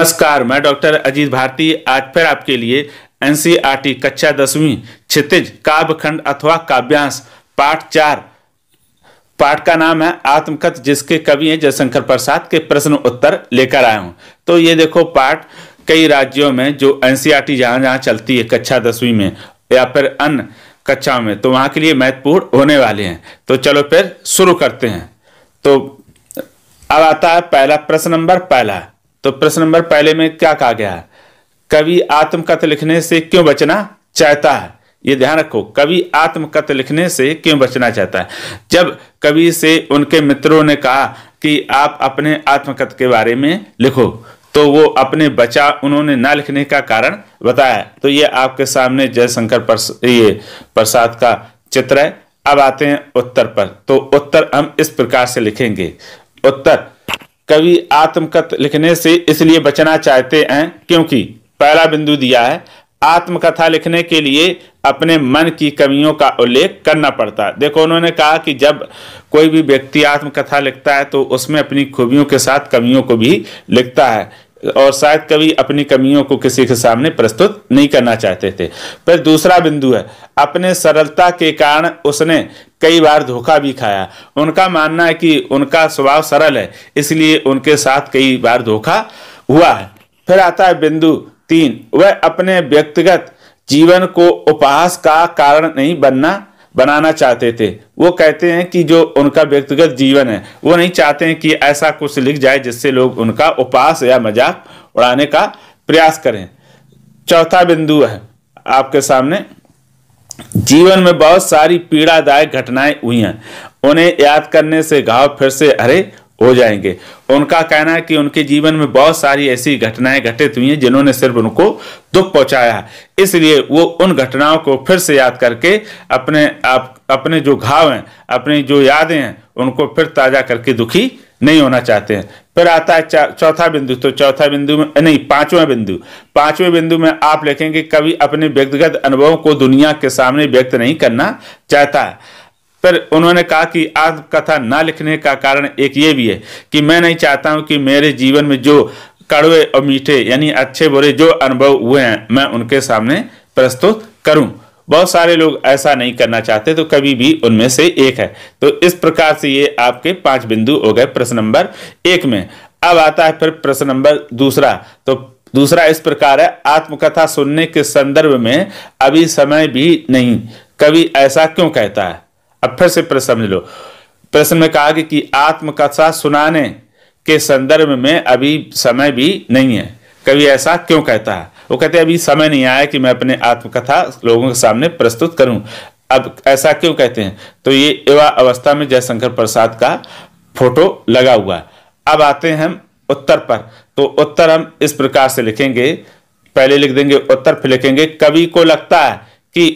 नमस्कार मैं डॉक्टर अजीत भारती आज फिर आपके लिए एनसीईआरटी कक्षा दसवीं क्षितिज काव्यखंड अथवा काव्यांश पाठ चार पाठ का नाम है आत्मकथ जिसके कवि हैं जयशंकर प्रसाद के प्रश्न उत्तर लेकर आया हूँ तो ये देखो पाठ कई राज्यों में जो एनसीईआरटी जहाँ जहाँ चलती है कक्षा दसवीं में या फिर अन्य कक्षाओं में तो वहाँ के लिए महत्वपूर्ण होने वाले हैं तो चलो फिर शुरू करते हैं तो अब आता है पहला प्रश्न नंबर पहला तो प्रश्न नंबर पहले में क्या कहा गया है कवि आत्मकथ लिखने से क्यों बचना चाहता है ये ध्यान रखो कवि आत्मकथ लिखने से क्यों बचना चाहता है जब कवि से उनके मित्रों ने कहा कि आप अपने आत्मकथ के बारे में लिखो तो वो अपने बचा उन्होंने ना लिखने का कारण बताया तो ये आपके सामने जयशंकर ये प्रसाद का चित्र है अब आते हैं उत्तर पर तो उत्तर हम इस प्रकार से लिखेंगे उत्तर कवि आत्मकथ लिखने से इसलिए बचना चाहते हैं क्योंकि पहला बिंदु दिया है आत्मकथा लिखने के लिए अपने मन की कमियों का उल्लेख करना पड़ता है देखो उन्होंने कहा कि जब कोई भी व्यक्ति आत्मकथा लिखता है तो उसमें अपनी खूबियों के साथ कमियों को भी लिखता है और शायद कभी अपनी कमियों को किसी के सामने प्रस्तुत नहीं करना चाहते थे पर दूसरा बिंदु है अपने सरलता के कारण उसने कई बार धोखा भी खाया उनका मानना है कि उनका स्वभाव सरल है इसलिए उनके साथ कई बार धोखा हुआ है फिर आता है बिंदु तीन वह अपने व्यक्तिगत जीवन को उपहास का कारण नहीं बनना बनाना चाहते थे वो कहते हैं कि जो उनका व्यक्तिगत जीवन है वो नहीं चाहते हैं कि ऐसा कुछ लिख जाए जिससे लोग उनका उपास या मजाक उड़ाने का प्रयास करें चौथा बिंदु है आपके सामने जीवन में बहुत सारी पीड़ादायक घटनाएं हुई हैं उन्हें याद करने से घाव फिर से अरे हो जाएंगे उनका कहना है कि उनके जीवन में बहुत सारी ऐसी घटनाएं घटित हुई हैं जिन्होंने सिर्फ उनको दुख पहुंचाया है इसलिए वो उन घटनाओं को फिर से याद करके अपने आप अपने जो घाव हैं अपनी जो यादें हैं उनको फिर ताज़ा करके दुखी नहीं होना चाहते हैं फिर आता है चौथा बिंदु तो चौथा बिंदु में नहीं पांचवा बिंदु पांचवें बिंदु में आप लिखेंगे कभी अपने व्यक्तिगत अनुभवों को दुनिया के सामने व्यक्त नहीं करना चाहता पर उन्होंने कहा कि आत्मकथा ना लिखने का कारण एक ये भी है कि मैं नहीं चाहता हूं कि मेरे जीवन में जो कड़वे और मीठे यानी अच्छे बुरे जो अनुभव हुए हैं मैं उनके सामने प्रस्तुत करूं बहुत सारे लोग ऐसा नहीं करना चाहते तो कभी भी उनमें से एक है तो इस प्रकार से ये आपके पांच बिंदु हो गए प्रश्न नंबर एक में अब आता है फिर प्रश्न नंबर दूसरा तो दूसरा इस प्रकार है आत्मकथा सुनने के संदर्भ में अभी समय भी नहीं कभी ऐसा क्यों कहता है अब फिर से प्रश्न समझ लो प्रश्न में कहा कि, आत्मकथा सुनाने के संदर्भ में अभी समय भी नहीं है कभी ऐसा क्यों कहता है वो कहते हैं अभी समय नहीं आया कि मैं अपने आत्मकथा लोगों के सामने प्रस्तुत करूं अब ऐसा क्यों कहते हैं तो ये युवा अवस्था में जयशंकर प्रसाद का फोटो लगा हुआ अब आते हैं हम उत्तर पर तो उत्तर हम इस प्रकार से लिखेंगे पहले लिख देंगे उत्तर फिर लिखेंगे कवि को लगता है कि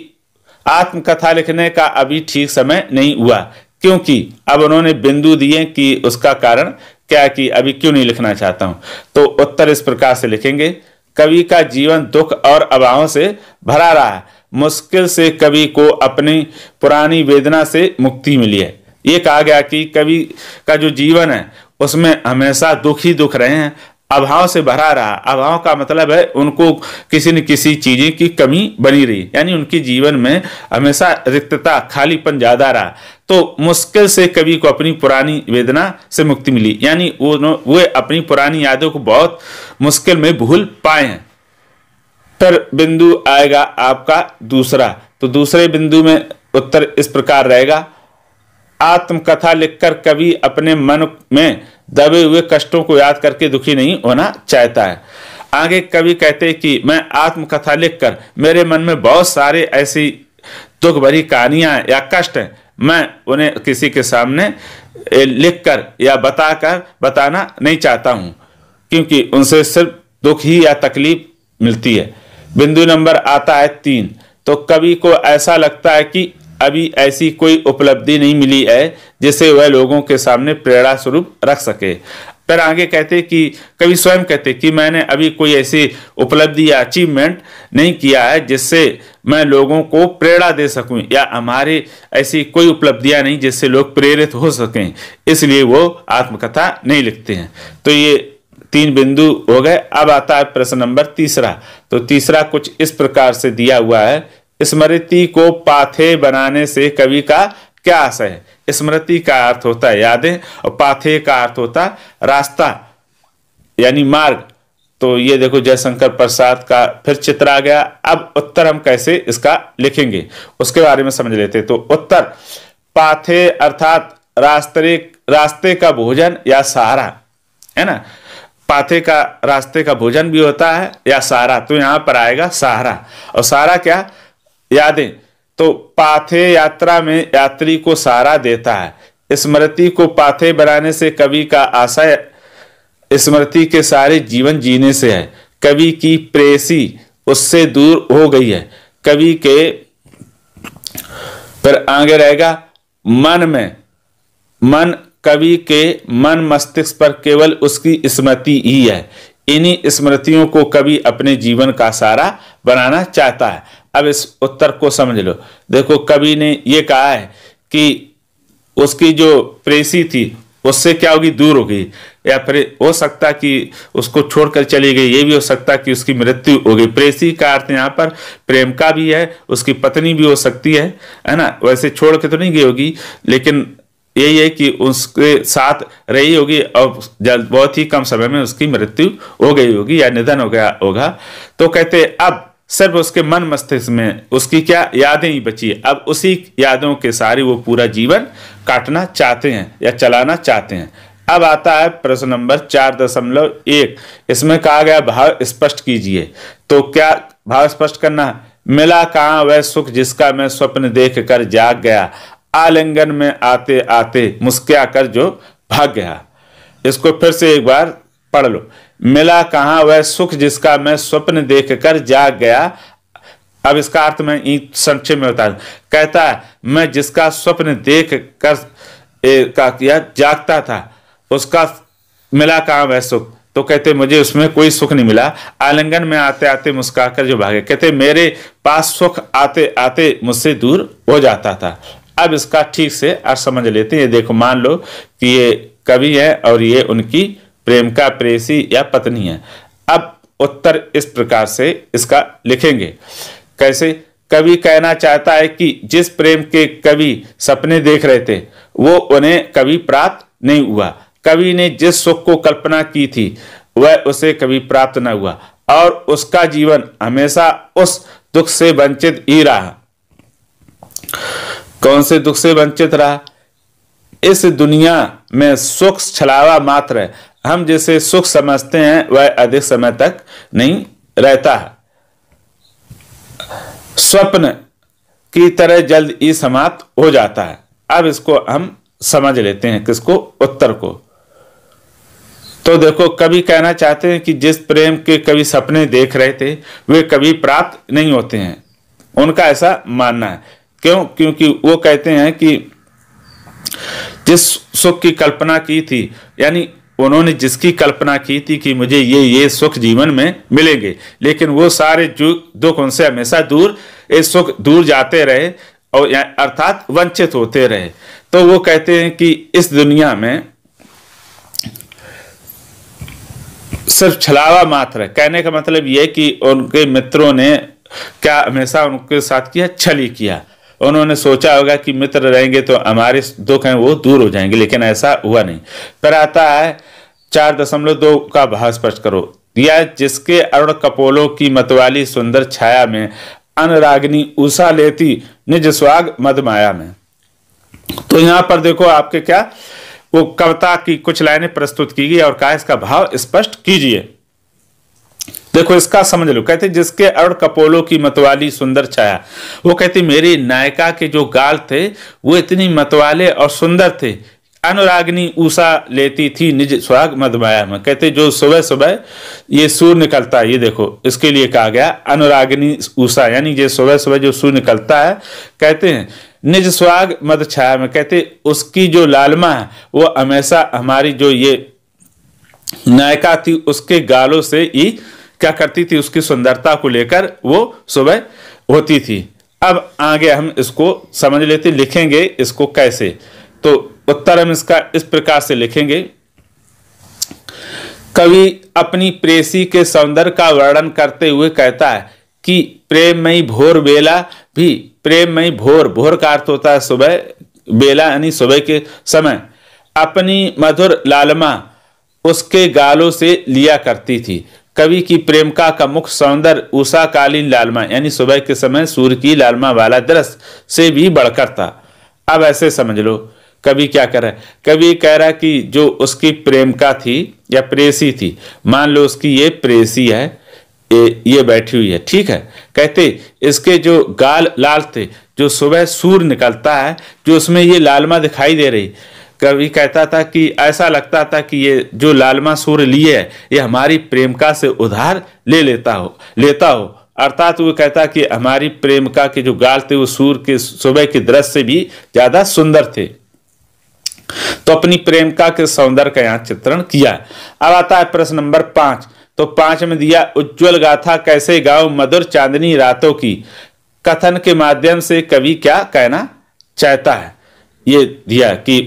आत्मकथा लिखने का अभी ठीक समय नहीं हुआ क्योंकि अब उन्होंने बिंदु दिए कि उसका कारण क्या कि अभी क्यों नहीं लिखना चाहता हूं तो उत्तर इस प्रकार से लिखेंगे कवि का जीवन दुख और अभावों से भरा रहा है मुश्किल से कवि को अपनी पुरानी वेदना से मुक्ति मिली है ये कहा गया कि कवि का जो जीवन है उसमें हमेशा दुख ही दुख रहे हैं अभाव हाँ से भरा रहा अभाव हाँ का मतलब है उनको किसी न किसी चीज़ें की कमी बनी रही यानी उनके जीवन में हमेशा रिक्तता खालीपन ज़्यादा रहा तो मुश्किल से कवि को अपनी पुरानी वेदना से मुक्ति मिली यानी वो वे अपनी पुरानी यादों को बहुत मुश्किल में भूल पाए पर बिंदु आएगा आपका दूसरा तो दूसरे बिंदु में उत्तर इस प्रकार रहेगा आत्मकथा लिखकर कभी अपने मन में दबे हुए कष्टों को याद करके दुखी नहीं होना चाहता है आगे कवि कहते कि मैं आत्मकथा लिखकर मेरे मन में बहुत सारे ऐसी दुख भरी कहानियां या कष्ट हैं मैं उन्हें किसी के सामने लिखकर या बताकर बताना नहीं चाहता हूँ क्योंकि उनसे सिर्फ दुख ही या तकलीफ मिलती है बिंदु नंबर आता है तीन तो कवि को ऐसा लगता है कि अभी ऐसी कोई उपलब्धि नहीं मिली है जिसे वह लोगों के सामने प्रेरणा स्वरूप रख सके फिर आगे कहते कि कभी स्वयं कहते कि मैंने अभी कोई ऐसी उपलब्धि या अचीवमेंट नहीं किया है जिससे मैं लोगों को प्रेरणा दे सकूं या हमारी ऐसी कोई उपलब्धियां नहीं जिससे लोग प्रेरित हो सकें इसलिए वो आत्मकथा नहीं लिखते हैं तो ये तीन बिंदु हो गए अब आता है प्रश्न नंबर तीसरा तो तीसरा कुछ इस प्रकार से दिया हुआ है स्मृति को पाथे बनाने से कवि का क्या आशय है स्मृति का अर्थ होता है यादें और पाथे का अर्थ होता रास्ता यानी मार्ग तो ये देखो जयशंकर प्रसाद का फिर चित्र आ गया अब उत्तर हम कैसे इसका लिखेंगे उसके बारे में समझ लेते तो उत्तर पाथे अर्थात रास्ते रास्ते का भोजन या सहारा है ना पाथे का रास्ते का भोजन भी होता है या सहारा तो यहां पर आएगा सहारा और सहारा क्या यादें तो पाथे यात्रा में यात्री को सहारा देता है स्मृति को पाथे बनाने से कवि का आशय स्मृति के सारे जीवन जीने से है कवि की प्रेसी उससे दूर हो गई है कवि के पर आगे रहेगा मन में मन कवि के मन मस्तिष्क पर केवल उसकी स्मृति ही है इन्हीं स्मृतियों को कवि अपने जीवन का सारा बनाना चाहता है अब इस उत्तर को समझ लो देखो कवि ने ये कहा है कि उसकी जो प्रेसी थी उससे क्या होगी दूर होगी या फिर हो सकता कि उसको छोड़कर चली गई ये भी हो सकता कि उसकी मृत्यु हो गई प्रेसी का अर्थ यहाँ पर प्रेम का भी है उसकी पत्नी भी हो सकती है है ना वैसे छोड़ के तो नहीं गई होगी लेकिन यही है कि उसके साथ रही होगी और बहुत ही कम समय में उसकी मृत्यु हो गई होगी या निधन हो गया होगा तो कहते अब सिर्फ उसके मन मस्तिष्क में उसकी क्या यादें ही बची है अब उसी यादों के सारे वो पूरा जीवन काटना चाहते हैं या चलाना चाहते हैं अब आता है प्रश्न नंबर चार दशमलव एक इसमें कहा गया भाव स्पष्ट कीजिए तो क्या भाव स्पष्ट करना मिला कहाँ वह सुख जिसका मैं स्वप्न देख कर जाग गया आलिंगन में आते आते मुस्किया कर जो भाग गया इसको फिर से एक बार पढ़ लो मिला कहाँ वह सुख जिसका मैं स्वप्न देखकर जाग गया अब इसका अर्थ मैं संक्षेप में बता कहता है मैं जिसका स्वप्न देख कर ए, का किया जागता था उसका मिला कहाँ वह सुख तो कहते मुझे उसमें कोई सुख नहीं मिला आलिंगन में आते आते मुस्का कर जो भागे कहते मेरे पास सुख आते आते मुझसे दूर हो जाता था अब इसका ठीक से अर्थ समझ लेते हैं देखो मान लो कि ये कवि है और ये उनकी प्रेम का प्रेसी या पत्नी है अब उत्तर इस प्रकार से इसका लिखेंगे कैसे कवि कहना चाहता है कि जिस प्रेम के कवि सपने देख रहे थे वो उन्हें कभी प्राप्त नहीं हुआ कवि ने जिस सुख को कल्पना की थी वह उसे कभी प्राप्त न हुआ और उसका जीवन हमेशा उस दुख से वंचित ही रहा कौन से दुख से वंचित रहा इस दुनिया में सुख छलावा मात्र है हम जिसे सुख समझते हैं वह अधिक समय तक नहीं रहता है स्वप्न की तरह जल्द ही समाप्त हो जाता है अब इसको हम समझ लेते हैं किसको उत्तर को तो देखो कभी कहना चाहते हैं कि जिस प्रेम के कभी सपने देख रहे थे वे कभी प्राप्त नहीं होते हैं उनका ऐसा मानना है क्यों क्योंकि वो कहते हैं कि जिस सुख की कल्पना की थी यानी उन्होंने जिसकी कल्पना की थी कि मुझे ये ये सुख जीवन में मिलेंगे लेकिन वो सारे दुख उनसे हमेशा दूर ये सुख दूर जाते रहे और अर्थात वंचित होते रहे तो वो कहते हैं कि इस दुनिया में सिर्फ छलावा मात्र है कहने का मतलब ये कि उनके मित्रों ने क्या हमेशा उनके साथ किया छली किया उन्होंने सोचा होगा कि मित्र रहेंगे तो हमारे दुख हैं वो दूर हो जाएंगे लेकिन ऐसा हुआ नहीं पर आता है चार दशमलव दो का भाव स्पष्ट करो या जिसके अरुण कपोलों की मतवाली सुंदर छाया में अनरागनी उषा लेती निज स्वाग मदमाया में तो यहां पर देखो आपके क्या वो कविता की कुछ लाइनें प्रस्तुत की गई और कहा इसका भाव स्पष्ट कीजिए देखो इसका समझ लो कहते जिसके अरुण कपोलों की मतवाली सुंदर छाया वो कहती मेरी नायिका के जो गाल थे वो इतनी मतवाले और सुंदर थे अनुरागनी ऊषा लेती थी निज स्वराग मधमाया में कहते जो सुबह सुबह ये सूर्य निकलता है ये देखो इसके लिए कहा गया अनुरागनी ऊषा यानी जो सुबह सुबह जो सूर्य निकलता है कहते हैं निज स्वाग मध छाया में कहते उसकी जो लालमा है वो हमेशा हमारी जो ये नायिका थी उसके गालों से ही क्या करती थी उसकी सुंदरता को लेकर वो सुबह होती थी अब आगे हम इसको समझ लेते लिखेंगे इसको कैसे तो उत्तर हम इसका इस प्रकार से लिखेंगे कवि अपनी प्रेसी के सौंदर्य का वर्णन करते हुए कहता है कि प्रेमयी भोर बेला भी प्रेमयी भोर भोर का अर्थ होता है सुबह बेला यानी सुबह के समय अपनी मधुर लालमा उसके गालों से लिया करती थी कवि की प्रेमका का मुख्य सौंदर्य उषाकालीन लालमा यानी सुबह के समय सूर्य की लालमा वाला दृश्य से भी बढ़कर था अब ऐसे समझ लो कभी क्या कर रहा है कभी कह रहा है कि जो उसकी प्रेमिका थी या प्रेसी थी मान लो उसकी ये प्रेसी है ये, ये बैठी हुई है ठीक है कहते इसके जो गाल लाल थे जो सुबह सूर्य निकलता है जो उसमें ये लालमा दिखाई दे रही कभी कहता था कि ऐसा लगता था कि ये जो लालमा सूर्य लिए है ये हमारी प्रेमिका से उधार ले लेता हो लेता हो अर्थात वो कहता कि हमारी प्रेमिका के जो गाल थे वो सूर्य के सुबह के दृश्य से भी ज़्यादा सुंदर थे तो अपनी प्रेमिका के सौंदर्य का यहाँ चित्रण किया अब आता है प्रश्न नंबर पांच तो पांच में दिया उज्जवल गाथा कैसे गाओ मधुर चांदनी रातों की कथन के माध्यम से कवि क्या कहना चाहता है ये दिया कि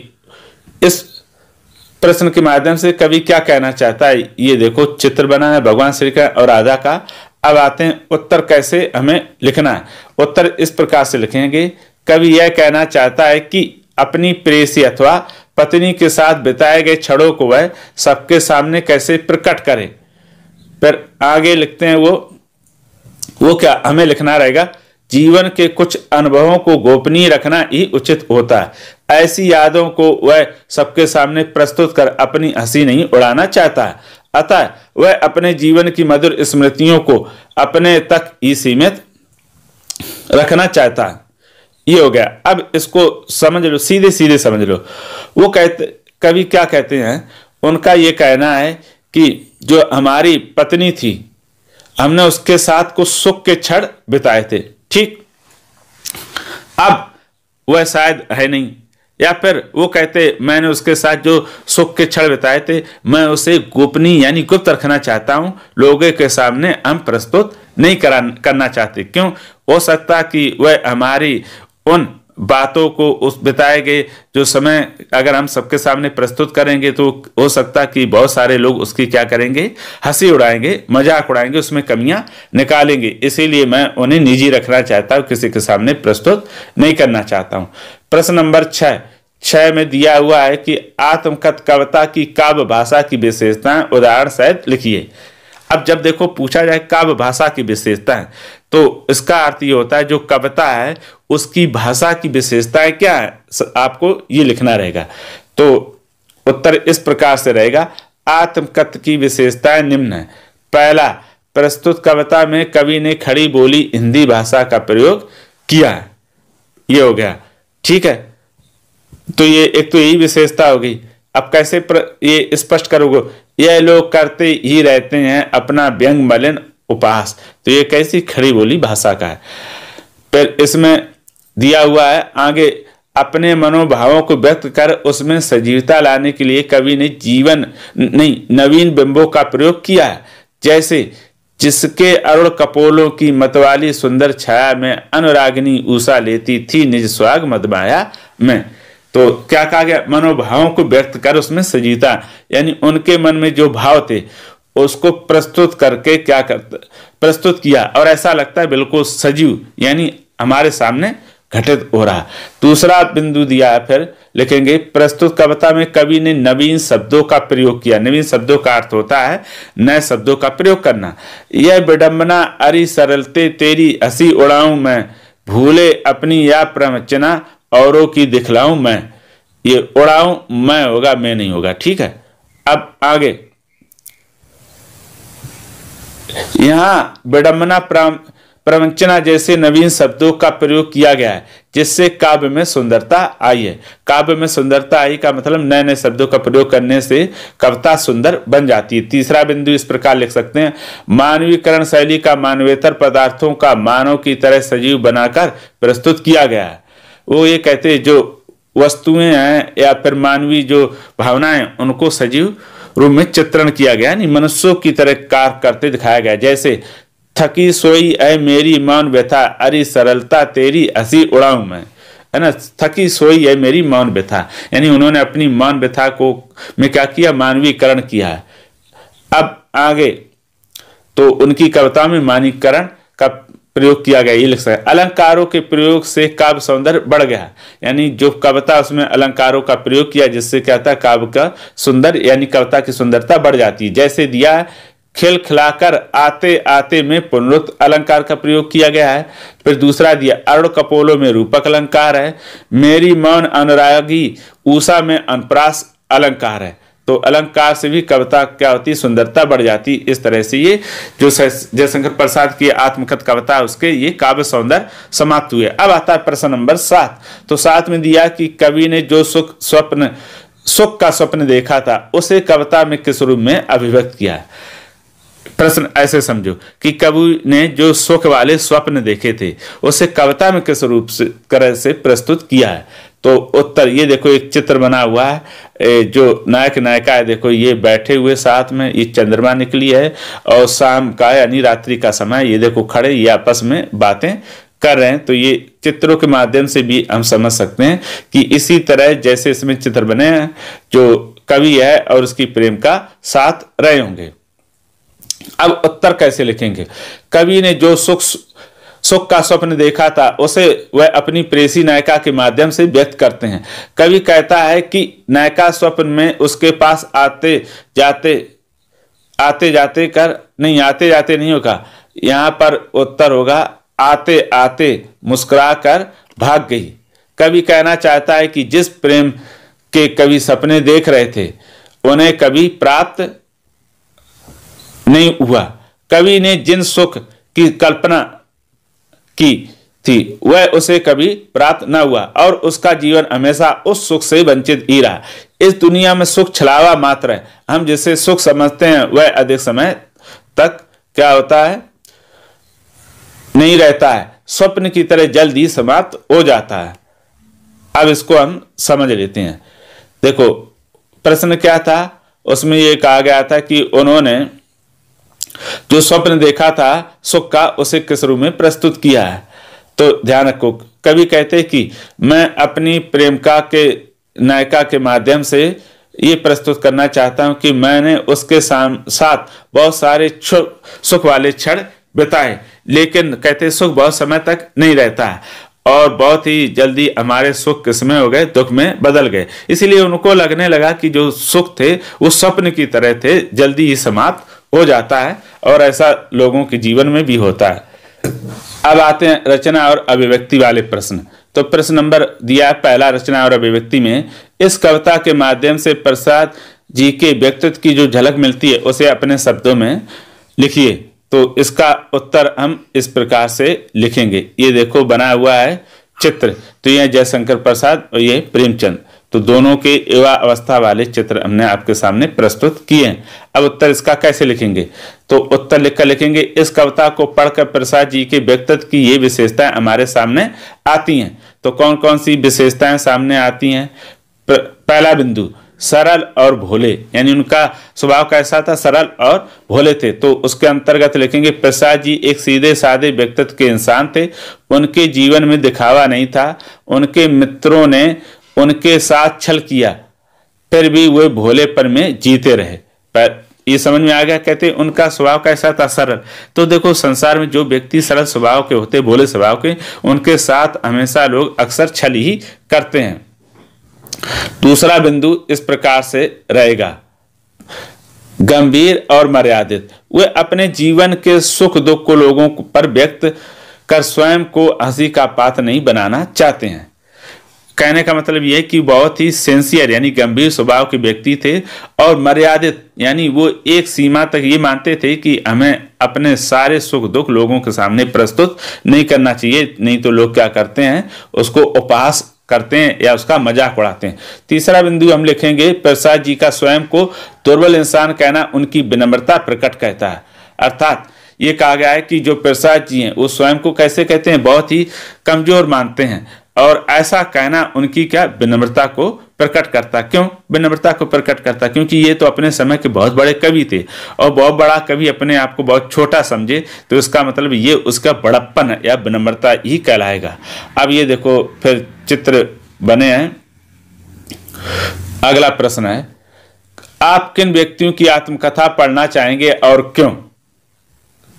इस प्रश्न के माध्यम से कवि क्या कहना चाहता है ये देखो चित्र बना है भगवान श्री का और राधा का अब आते हैं उत्तर कैसे हमें लिखना है उत्तर इस प्रकार से लिखेंगे कवि यह कहना चाहता है कि अपनी प्रेसी अथवा पत्नी के साथ बिताए गए क्षणों को वह सबके सामने कैसे प्रकट करें फिर आगे लिखते हैं वो वो क्या हमें लिखना रहेगा जीवन के कुछ अनुभवों को गोपनीय रखना ही उचित होता है ऐसी यादों को वह सबके सामने प्रस्तुत कर अपनी हंसी नहीं उड़ाना चाहता है अतः वह अपने जीवन की मधुर स्मृतियों को अपने तक ही सीमित रखना चाहता है ये हो गया अब इसको समझ लो सीधे सीधे समझ लो वो कहते कभी क्या कहते हैं उनका ये कहना है कि जो हमारी पत्नी थी हमने उसके साथ कुछ सुख के क्षण बिताए थे ठीक अब वह शायद है नहीं या फिर वो कहते मैंने उसके साथ जो सुख के क्षण बिताए थे मैं उसे गोपनीय यानी गुप्त रखना चाहता हूँ लोगों के सामने हम प्रस्तुत नहीं करा करना चाहते क्यों हो सकता कि वह हमारी उन बातों को उस बिताए गए जो समय अगर हम सबके सामने प्रस्तुत करेंगे तो हो सकता कि बहुत सारे लोग उसकी क्या करेंगे हंसी उड़ाएंगे मजाक उड़ाएंगे उसमें कमियां निकालेंगे इसीलिए मैं उन्हें निजी रखना चाहता हूँ किसी के सामने प्रस्तुत नहीं करना चाहता हूँ प्रश्न नंबर छः छः में दिया हुआ है कि आत्मकथ कविता की काव्य भाषा की विशेषताएं उदाहरण सहित लिखिए अब जब देखो पूछा जाए काव्य भाषा की विशेषताएं तो इसका अर्थ ये होता है जो कविता है उसकी भाषा की विशेषताएं क्या है आपको ये लिखना रहेगा तो उत्तर इस प्रकार से रहेगा आत्मकथ की विशेषताएं निम्न है पहला प्रस्तुत कविता में कवि ने खड़ी बोली हिंदी भाषा का प्रयोग किया ये हो गया ठीक है तो ये एक तो यही विशेषता हो गई अब कैसे प्र, ये स्पष्ट करोगे यह लोग करते ही रहते हैं अपना व्यंग मलिन उपास तो ये कैसी खड़ी बोली भाषा का है फिर इसमें दिया हुआ है आगे अपने मनोभावों को व्यक्त कर उसमें सजीवता लाने के लिए कवि ने जीवन नहीं नवीन बिंबों का प्रयोग किया है जैसे जिसके अरुण कपोलों की मतवाली सुंदर छाया में अनुरागिनी ऊषा लेती थी निज स्वाग मदमाया में तो क्या कहा गया मनोभावों को व्यक्त कर उसमें सजीवता यानी उनके मन में जो भाव थे उसको प्रस्तुत करके क्या करते प्रस्तुत किया और ऐसा लगता है बिल्कुल सजीव यानी हमारे सामने घटित हो रहा दूसरा बिंदु दिया है फिर लिखेंगे प्रस्तुत कविता में कवि ने नवीन शब्दों का प्रयोग किया नवीन शब्दों का अर्थ होता है नए शब्दों का प्रयोग करना यह विडंबना अरि सरलते तेरी हसी उड़ाऊं मैं भूले अपनी या प्रवचना औरों की दिखलाऊं मैं ये उड़ाऊं मैं होगा मैं नहीं होगा ठीक है अब आगे यहाँ विडम्बना प्रवंचना जैसे नवीन शब्दों का प्रयोग किया गया है जिससे काव्य में सुंदरता आई है काव्य में सुंदरता आई का मतलब नए नए शब्दों का प्रयोग करने से कविता सुंदर बन जाती है तीसरा बिंदु इस प्रकार लिख सकते हैं मानवीकरण शैली का मानवेतर पदार्थों का मानव की तरह सजीव बनाकर प्रस्तुत किया गया है वो ये कहते जो वस्तुएं हैं या फिर मानवीय जो भावनाएं उनको सजीव रूप में चित्रण किया गया यानी मनुष्यों की तरह कार्य करते दिखाया गया जैसे थकी सोई ऐ मेरी मौन व्यथा अरे सरलता तेरी हंसी उड़ाऊ में है ना थकी सोई है मेरी मौन व्यथा यानी उन्होंने अपनी मौन व्यथा को में क्या किया मानवीकरण किया अब आगे तो उनकी कविता में मानवीकरण का प्रयोग किया गया ये लिख सकते अलंकारों के प्रयोग से काव्य सौंदर्य बढ़ गया यानी जो कविता उसमें अलंकारों का प्रयोग किया जिससे क्या होता है काव्य का सुंदर यानी कविता की सुंदरता बढ़ जाती है जैसे दिया खेल खिलाकर आते आते में पुनरुक्त अलंकार का प्रयोग किया गया है फिर दूसरा दिया अरुण कपोलो में रूपक अलंकार है मेरी मौन अनुरागी ऊषा में अनुप्रास अलंकार है तो अलंकार से भी कविता क्या होती सुंदरता बढ़ जाती इस तरह से ये जो जयशंकर प्रसाद की आत्मकथ कविता उसके ये काव्य सौंदर्य समाप्त हुए अब आता है प्रश्न नंबर सात तो सात में दिया कि कवि ने जो सुख स्वप्न सुख का स्वप्न देखा था उसे कविता में किस रूप में अभिव्यक्त किया प्रश्न ऐसे समझो कि कवि ने जो सुख वाले स्वप्न देखे थे उसे कविता में किस रूप से से प्रस्तुत किया है तो उत्तर ये देखो एक चित्र बना हुआ है जो नायक नायिका है देखो ये बैठे हुए साथ में ये चंद्रमा निकली है और शाम का यानी रात्रि का समय ये देखो खड़े ये आपस में बातें कर रहे हैं तो ये चित्रों के माध्यम से भी हम समझ सकते हैं कि इसी तरह जैसे इसमें चित्र बने हैं जो कवि है और उसकी प्रेम का साथ रहे होंगे अब उत्तर कैसे लिखेंगे कवि ने जो सुख सुख का स्वप्न देखा था उसे वह अपनी प्रेसी नायिका के माध्यम से व्यक्त करते हैं कवि कहता है कि नायिका स्वप्न में उसके पास आते जाते आते जाते कर नहीं आते जाते नहीं होगा यहाँ पर उत्तर होगा आते आते मुस्कुरा कर भाग गई कवि कहना चाहता है कि जिस प्रेम के कवि सपने देख रहे थे उन्हें कभी प्राप्त नहीं हुआ कवि ने जिन सुख की कल्पना की थी वह उसे कभी प्राप्त न हुआ और उसका जीवन हमेशा उस सुख से वंचित ही रहा इस दुनिया में सुख छलावा मात्र है हम जिसे सुख समझते हैं वह अधिक समय तक क्या होता है नहीं रहता है स्वप्न की तरह जल्द ही समाप्त हो जाता है अब इसको हम समझ लेते हैं देखो प्रश्न क्या था उसमें यह कहा गया था कि उन्होंने जो स्वप्न देखा था सुख का उसे किस रूप में प्रस्तुत किया है तो ध्यान रखो कभी कहते कि मैं अपनी प्रेमिका के नायिका के माध्यम से ये प्रस्तुत करना चाहता हूं कि मैंने उसके साथ बहुत सारे सुख वाले क्षण बिताए लेकिन कहते सुख बहुत समय तक नहीं रहता है और बहुत ही जल्दी हमारे सुख किसमें हो गए दुख में बदल गए इसीलिए उनको लगने लगा कि जो सुख थे वो स्वप्न की तरह थे जल्दी ही समाप्त हो जाता है और ऐसा लोगों के जीवन में भी होता है अब आते हैं रचना और अभिव्यक्ति वाले प्रश्न तो प्रश्न नंबर दिया पहला रचना और अभिव्यक्ति में इस कविता के माध्यम से प्रसाद जी के व्यक्तित्व की जो झलक मिलती है उसे अपने शब्दों में लिखिए तो इसका उत्तर हम इस प्रकार से लिखेंगे ये देखो बना हुआ है चित्र तो ये जयशंकर प्रसाद और ये प्रेमचंद तो दोनों के युवा अवस्था वाले चित्र हमने आपके सामने प्रस्तुत किए अब उत्तर इसका कैसे लिखेंगे तो उत्तर लिखकर लिखेंगे इस कविता को पढ़कर प्रसाद जी के व्यक्तित्व की ये विशेषताएं हमारे सामने आती हैं तो कौन कौन सी विशेषताएं सामने आती हैं पहला बिंदु सरल और भोले यानी उनका स्वभाव कैसा था सरल और भोले थे तो उसके अंतर्गत लिखेंगे प्रसाद जी एक सीधे साधे व्यक्तित्व के इंसान थे उनके जीवन में दिखावा नहीं था उनके मित्रों ने उनके साथ छल किया फिर भी वे भोलेपन में जीते रहे पर ये समझ में आ गया कहते उनका स्वभाव कैसा था सरल तो देखो संसार में जो व्यक्ति सरल स्वभाव के होते भोले स्वभाव के उनके साथ हमेशा लोग अक्सर छल ही करते हैं दूसरा बिंदु इस प्रकार से रहेगा गंभीर और मर्यादित वे अपने जीवन के सुख दुख को लोगों पर व्यक्त कर स्वयं को हंसी का पात्र नहीं बनाना चाहते हैं कहने का मतलब यह कि बहुत ही सेंसियर यानी गंभीर स्वभाव के व्यक्ति थे और मर्यादित यानी वो एक सीमा तक ये मानते थे कि हमें अपने सारे सुख दुख लोगों के सामने प्रस्तुत नहीं करना चाहिए नहीं तो लोग क्या करते हैं उसको उपहास करते हैं या उसका मजाक उड़ाते हैं तीसरा बिंदु हम लिखेंगे प्रसाद जी का स्वयं को दुर्बल इंसान कहना उनकी विनम्रता प्रकट कहता है अर्थात ये कहा गया है कि जो प्रसाद जी हैं वो स्वयं को कैसे कहते हैं बहुत ही कमजोर मानते हैं और ऐसा कहना उनकी क्या विनम्रता को प्रकट करता क्यों विनम्रता को प्रकट करता क्योंकि ये तो अपने समय के बहुत बड़े कवि थे और बहुत बड़ा कवि अपने आप को बहुत छोटा समझे तो इसका मतलब ये उसका बड़प्पन या विनम्रता ही कहलाएगा अब ये देखो फिर चित्र बने हैं अगला प्रश्न है आप किन व्यक्तियों की आत्मकथा पढ़ना चाहेंगे और क्यों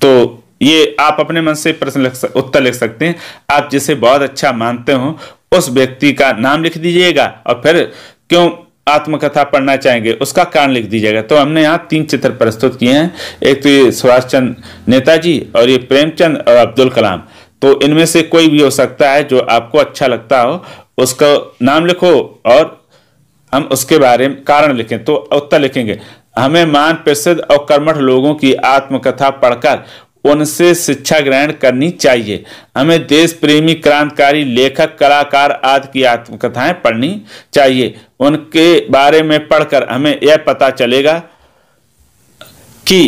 तो ये आप अपने मन से प्रश्न लिख उत्तर लिख सकते हैं आप जिसे बहुत अच्छा मानते हो उस व्यक्ति का नाम लिख दीजिएगा और फिर क्यों आत्मकथा पढ़ना चाहेंगे उसका कारण लिख दीजिएगा तो हमने यहाँ तीन चित्र प्रस्तुत किए हैं एक तो ये सुभाष चंद्र नेताजी और ये प्रेमचंद और अब्दुल कलाम तो इनमें से कोई भी हो सकता है जो आपको अच्छा लगता हो उसका नाम लिखो और हम उसके बारे में कारण लिखें तो उत्तर लिखेंगे हमें मान प्रसिद्ध और कर्मठ लोगों की आत्मकथा पढ़कर उनसे शिक्षा ग्रहण करनी चाहिए हमें देश प्रेमी क्रांतिकारी लेखक कलाकार आदि की आत्मकथाएं पढ़नी चाहिए उनके बारे में पढ़कर हमें यह पता चलेगा कि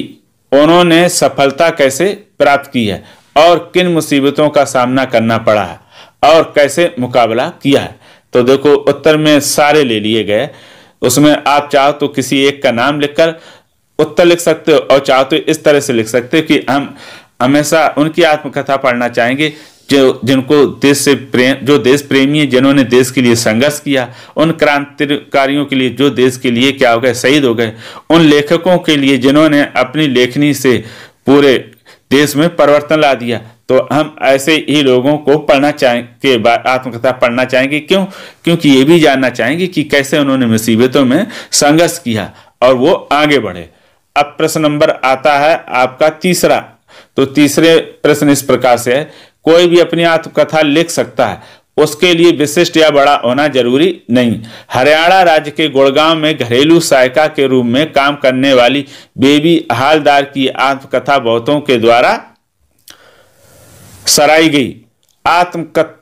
उन्होंने सफलता कैसे प्राप्त की है और किन मुसीबतों का सामना करना पड़ा है और कैसे मुकाबला किया है तो देखो उत्तर में सारे ले लिए गए उसमें आप चाहो तो किसी एक का नाम लिखकर उत्तर लिख सकते हो और चाहो तो इस तरह से लिख सकते हो कि हम हमेशा उनकी आत्मकथा पढ़ना चाहेंगे जो जिनको देश से प्रेम जो देश प्रेमी है जिन्होंने देश के लिए संघर्ष किया उन क्रांतिकारियों के लिए जो देश के लिए क्या हो गए शहीद हो गए उन लेखकों के लिए जिन्होंने अपनी लेखनी से पूरे देश में परिवर्तन ला दिया तो हम ऐसे ही लोगों को पढ़ना चाहेंगे आत्मकथा पढ़ना चाहेंगे क्यों क्योंकि ये भी जानना चाहेंगे कि कैसे उन्होंने मुसीबतों में संघर्ष किया और वो आगे बढ़े अब प्रश्न नंबर आता है आपका तीसरा तो तीसरे प्रश्न इस प्रकार से है कोई भी अपनी आत्मकथा लिख सकता है उसके लिए विशिष्ट या बड़ा होना जरूरी नहीं हरियाणा राज्य के गुड़गांव में घरेलू सहायिका के रूप में काम करने वाली बेबी हालदार की आत्मकथा बहुतों के द्वारा सराई गई आत्मकथ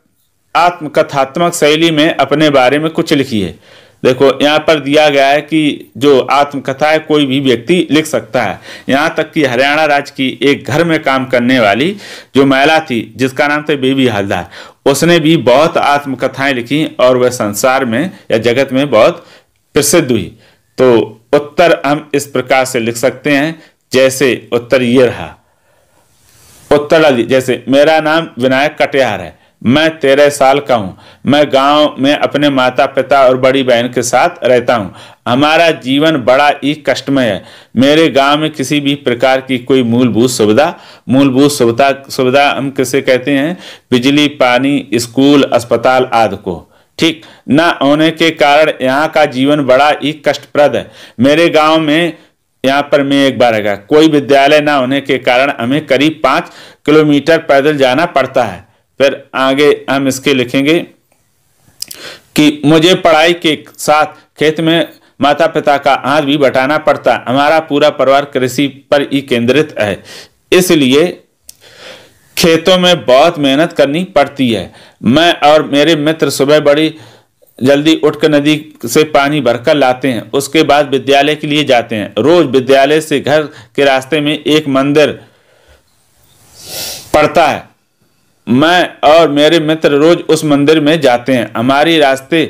आत्मकथात्मक शैली में अपने बारे में कुछ लिखी है देखो यहाँ पर दिया गया है कि जो आत्मकथा है कोई भी व्यक्ति लिख सकता है यहाँ तक कि हरियाणा राज्य की एक घर में काम करने वाली जो महिला थी जिसका नाम था बेबी हलदार उसने भी बहुत आत्मकथाएं लिखी और वह संसार में या जगत में बहुत प्रसिद्ध हुई तो उत्तर हम इस प्रकार से लिख सकते हैं जैसे उत्तर ये रहा उत्तर जैसे मेरा नाम विनायक कटिहार है मैं तेरह साल का हूँ मैं गांव में अपने माता पिता और बड़ी बहन के साथ रहता हूँ हमारा जीवन बड़ा ही कष्टमय है मेरे गांव में किसी भी प्रकार की कोई मूलभूत सुविधा मूलभूत सुविधा सुविधा हम किसे कहते हैं बिजली पानी स्कूल अस्पताल आदि को ठीक न होने के कारण यहाँ का जीवन बड़ा ही कष्टप्रद है मेरे गाँव में यहाँ पर मैं एक बार गया कोई विद्यालय ना होने के कारण हमें करीब पाँच किलोमीटर पैदल जाना पड़ता है फिर आगे हम इसके लिखेंगे कि मुझे पढ़ाई के साथ खेत में माता पिता का हाथ भी बटाना पड़ता हमारा पूरा परिवार कृषि पर ही केंद्रित है इसलिए खेतों में बहुत मेहनत करनी पड़ती है मैं और मेरे मित्र सुबह बड़ी जल्दी उठकर नदी से पानी भरकर लाते हैं उसके बाद विद्यालय के लिए जाते हैं रोज विद्यालय से घर के रास्ते में एक मंदिर पड़ता है मैं और मेरे मित्र रोज उस मंदिर में जाते हैं हमारी रास्ते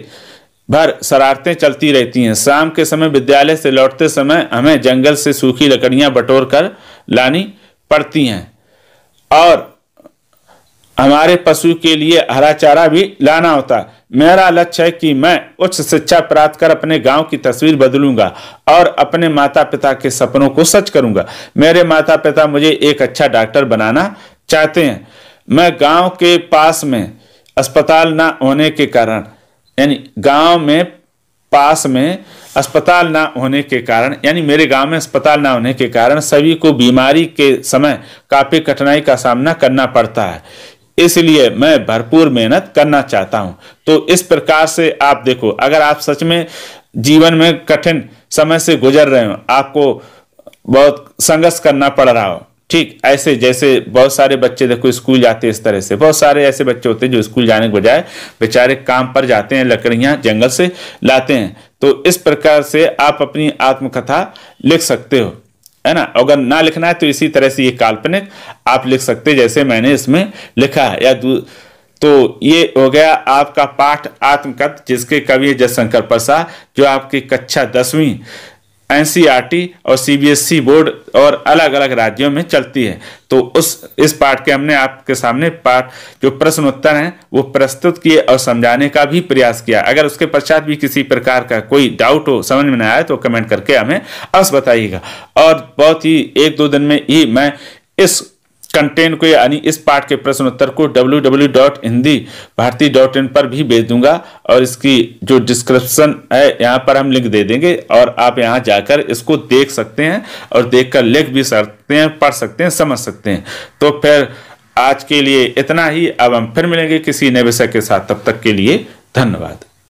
भर शरारतें चलती रहती हैं शाम के समय विद्यालय से लौटते समय हमें जंगल से सूखी लकड़ियां बटोर कर लानी पड़ती हैं और हमारे पशु के लिए हरा चारा भी लाना होता मेरा लक्ष्य है कि मैं उच्च शिक्षा प्राप्त कर अपने गांव की तस्वीर बदलूंगा और अपने माता पिता के सपनों को सच करूंगा मेरे माता पिता मुझे एक अच्छा डॉक्टर बनाना चाहते हैं मैं गांव के पास में अस्पताल ना होने के कारण यानी गांव में पास में अस्पताल ना होने के कारण यानी मेरे गांव में अस्पताल ना होने के कारण सभी को बीमारी के समय काफ़ी कठिनाई का सामना करना पड़ता है इसलिए मैं भरपूर मेहनत करना चाहता हूं तो इस प्रकार से आप देखो अगर आप सच में जीवन में कठिन समय से गुजर रहे हो आपको बहुत संघर्ष करना पड़ रहा हो ठीक ऐसे जैसे बहुत सारे बच्चे देखो स्कूल जाते हैं इस तरह से बहुत सारे ऐसे बच्चे होते हैं जो स्कूल जाने के बजाय बेचारे काम पर जाते हैं लकड़ियां जंगल से लाते हैं तो इस प्रकार से आप अपनी आत्मकथा लिख सकते हो है ना अगर ना लिखना है तो इसी तरह से ये काल्पनिक आप लिख सकते जैसे मैंने इसमें लिखा है या तो ये हो गया आपका पाठ आत्मकथ जिसके कवि जयशंकर प्रसाद जो आपकी कक्षा दसवीं एनसीईआरटी और सीबीएसई बोर्ड और अलग अलग राज्यों में चलती है तो उस इस पाठ के हमने आपके सामने पाठ जो प्रश्न उत्तर हैं वो प्रस्तुत किए और समझाने का भी प्रयास किया अगर उसके पश्चात भी किसी प्रकार का कोई डाउट हो समझ में ना आए तो कमेंट करके हमें अवश्य बताइएगा और बहुत ही एक दो दिन में ही मैं इस कंटेंट को यानी इस पार्ट के प्रश्न उत्तर को W W dot Hindi Bharati dot in पर भी भेज दूंगा और इसकी जो डिस्क्रिप्शन है यहाँ पर हम लिंक दे देंगे और आप यहाँ जाकर इसको देख सकते हैं और देख कर लिख भी सकते हैं पढ़ सकते हैं समझ सकते हैं तो फिर आज के लिए इतना ही अब हम फिर मिलेंगे किसी नए विषय के साथ तब तक के लिए धन्यवाद